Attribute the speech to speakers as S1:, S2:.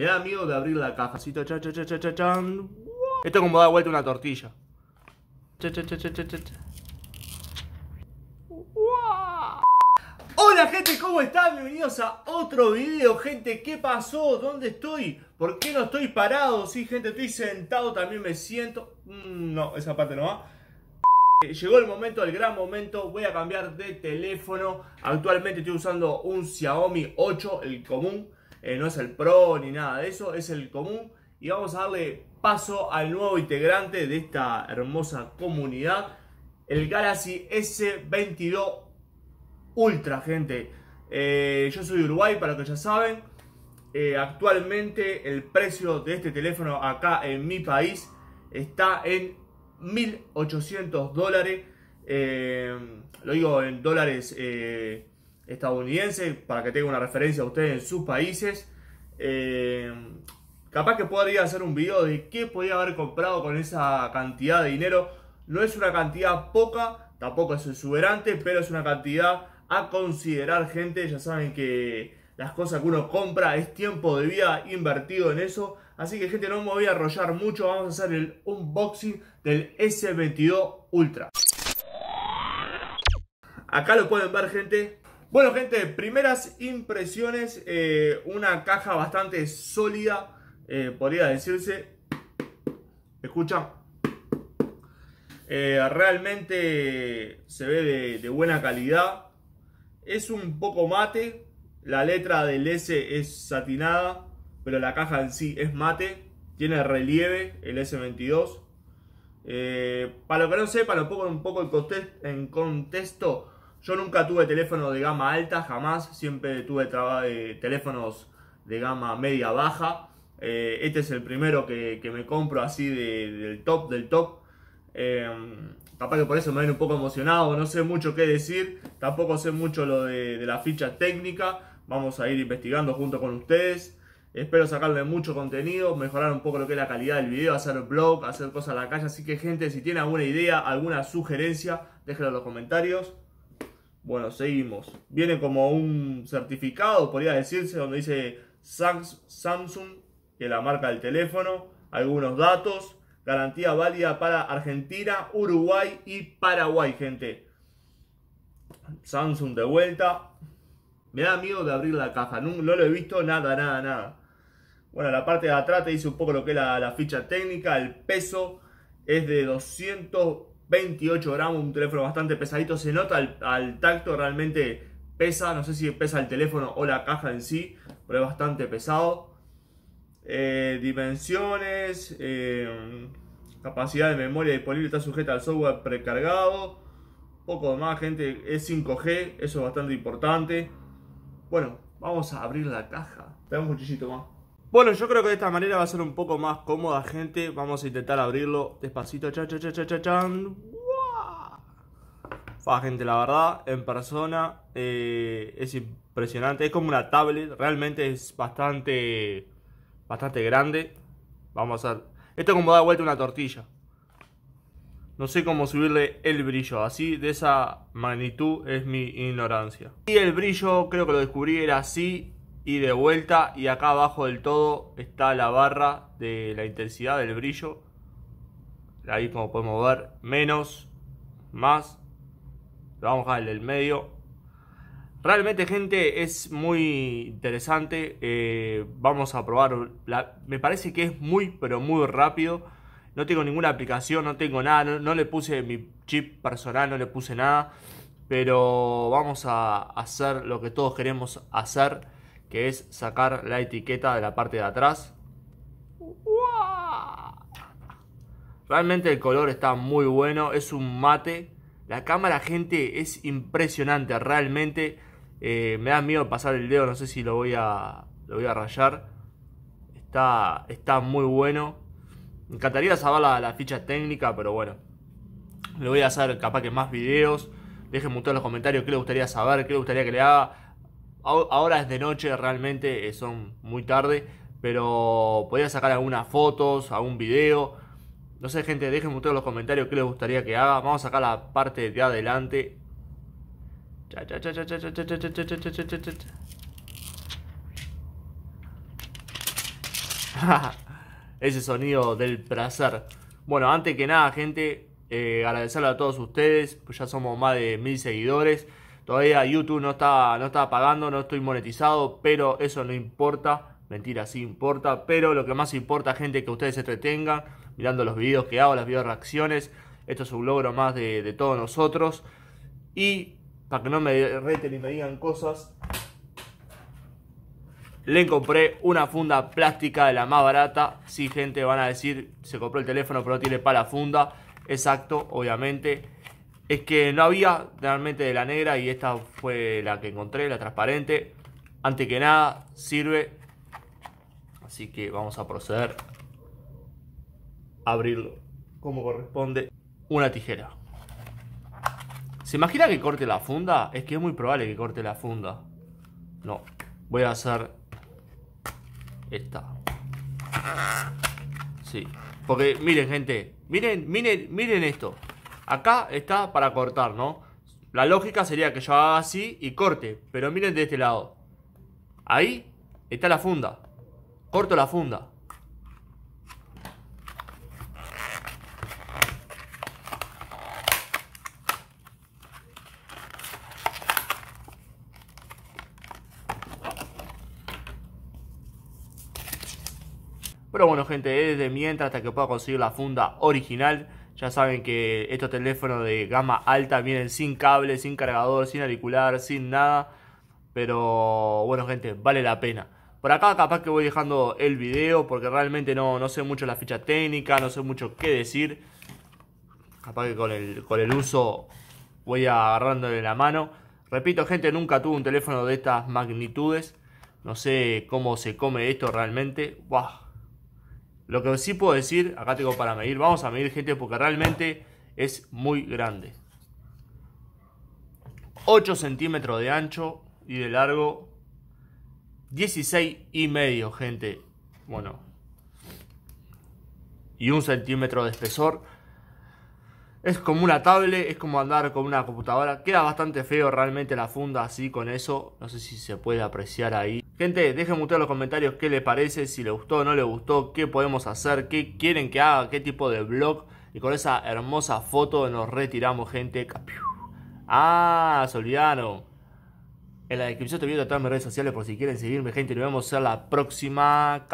S1: Me da miedo de abrir la caja Cha, Esto es como da vuelta una tortilla. Hola gente, ¿cómo están? Bienvenidos a otro video, gente. ¿Qué pasó? ¿Dónde estoy? ¿Por qué no estoy parado? Sí, gente, estoy sentado, también me siento. Mm, no, esa parte no va. Eh, llegó el momento, el gran momento, voy a cambiar de teléfono. Actualmente estoy usando un Xiaomi 8, el común. Eh, no es el pro ni nada de eso, es el común. Y vamos a darle paso al nuevo integrante de esta hermosa comunidad, el Galaxy S22 Ultra, gente. Eh, yo soy de Uruguay, para que ya saben. Eh, actualmente el precio de este teléfono acá en mi país está en 1.800 dólares. lo digo en dólares estadounidense, para que tenga una referencia a ustedes en sus países. Eh, capaz que podría hacer un video de qué podía haber comprado con esa cantidad de dinero. No es una cantidad poca, tampoco es exuberante, pero es una cantidad a considerar, gente. Ya saben que las cosas que uno compra es tiempo de vida invertido en eso. Así que gente, no me voy a arrollar mucho, vamos a hacer el unboxing del S22 Ultra. Acá lo pueden ver gente, bueno, gente, primeras impresiones. Eh, una caja bastante sólida, eh, podría decirse. Escucha. Eh, realmente se ve de, de, buena calidad. Es un poco mate. La letra del S es satinada, pero la caja en sí es mate. Tiene relieve el S22. para lo que no sepa, lo pongo un poco en, contexto yo nunca tuve teléfono de gama alta, jamás. Siempre tuve eh, teléfonos de gama media baja. Eh, este es el primero que, me compro así del top, del top. Em, capaz que por eso me ven un poco emocionado, no sé mucho qué decir. Tampoco sé mucho lo de, la ficha técnica. Vamos a ir investigando junto con ustedes. Espero sacarle mucho contenido, mejorar un poco lo que es la calidad del video, hacer blog, hacer cosas a la calle. Así que gente, si tiene alguna idea, alguna sugerencia, déjenlo en los comentarios. Bueno, seguimos. Viene como un certificado, podría decirse, donde dice Samsung, que es la marca del teléfono, algunos datos, garantía válida para Argentina, Uruguay y Paraguay, gente. Samsung de vuelta. Me da miedo de abrir la caja, no, lo he visto nada, nada, nada. Bueno, la parte de atrás te dice un poco lo que es la, la ficha técnica, el peso es de 200... 28 gramos, un teléfono bastante pesadito, se nota al, tacto, realmente pesa, no sé si pesa el teléfono o la caja en sí, pero es bastante pesado. Eh, dimensiones, eh, capacidad de memoria disponible, está sujeta al software precargado, poco más gente, es 5G, eso es bastante importante. Bueno, vamos a abrir la caja, tenemos un cuchillito más. Bueno, yo creo que de esta manera va a ser un poco más cómoda, gente. Vamos a intentar abrirlo despacito. Cha, cha, cha, cha, gente, la verdad, en persona eh, es impresionante. Es como una tablet, realmente es bastante, bastante grande. Vamos a hacer... Esto como da vuelta una tortilla. No sé cómo subirle el brillo, así de esa magnitud es mi ignorancia. Y el brillo, creo que lo descubrí, era así y de vuelta y acá abajo del todo está la barra de la intensidad del brillo ahí como podemos ver menos más vamos a el medio realmente gente es muy interesante eh, vamos a probar me parece que es muy pero muy rápido no tengo ninguna aplicación no tengo nada no le puse mi chip personal no le puse nada pero vamos a hacer lo que todos queremos hacer que es sacar la etiqueta de la parte de atrás. Realmente el color está muy bueno, es un mate. La cámara, gente, es impresionante, realmente. Eh, me da miedo pasar el dedo, no sé si lo voy a, voy a rayar. Está, está muy bueno. Me encantaría saber la, ficha técnica, pero bueno. Le voy a hacer capaz que más videos. dejen ustedes en los comentarios qué les gustaría saber, qué les gustaría que le haga Ahora es de noche, realmente son muy tarde, pero podía sacar algunas fotos, algún video. No sé, gente, déjenme ustedes los comentarios que les gustaría que haga. Vamos a sacar la parte de adelante. Ese sonido del placer. Bueno, antes que nada, gente, agradecerle a todos ustedes. Pues ya somos más de mil seguidores. Todavía YouTube no está, no está pagando, no estoy monetizado, pero eso no importa. Mentira, sí importa, pero lo que más importa, gente, que ustedes se entretengan mirando los videos que hago, las video reacciones. Esto es un logro más de, todos nosotros. Y para que no me reten y me digan cosas, le compré una funda plástica de la más barata. Sí, gente, van a decir, se compró el teléfono pero no tiene para la funda. Exacto, obviamente es que no había realmente de la negra y esta fue la que encontré, la transparente. Antes que nada, sirve. Así que vamos a proceder a abrirlo como corresponde. Una tijera. ¿Se imagina que corte la funda? Es que es muy probable que corte la funda. No, voy a hacer esta. Sí, porque miren gente, miren, miren, miren esto. Acá está para cortar, ¿no? La lógica sería que yo haga así y corte, pero miren de este lado. Ahí está la funda. Corto la funda. Pero bueno gente, es de mientras hasta que pueda conseguir la funda original ya saben que estos teléfonos de gama alta vienen sin cable, sin cargador, sin auricular, sin nada. Pero bueno, gente, vale la pena. Por acá capaz que voy dejando el video porque realmente no, no sé mucho la ficha técnica, no sé mucho qué decir. Capaz que con el, uso voy agarrándole la mano. Repito, gente, nunca tuve un teléfono de estas magnitudes. No sé cómo se come esto realmente. Buah. Lo que sí puedo decir, acá tengo para medir, vamos a medir gente porque realmente es muy grande. 8 centímetros de ancho y de largo. 16 y medio, gente. Bueno. Y un centímetro de espesor. Es como una tablet, es como andar con una computadora. Queda bastante feo realmente la funda así con eso. No sé si se puede apreciar ahí. Gente, déjenme ustedes en los comentarios qué les parece, si les gustó, o no les gustó, qué podemos hacer, qué quieren que haga, qué tipo de vlog. Y con esa hermosa foto nos retiramos, gente. Ah, se olvidaron. En la descripción te voy a todas mis redes sociales por si quieren seguirme, gente. Nos vemos en la próxima.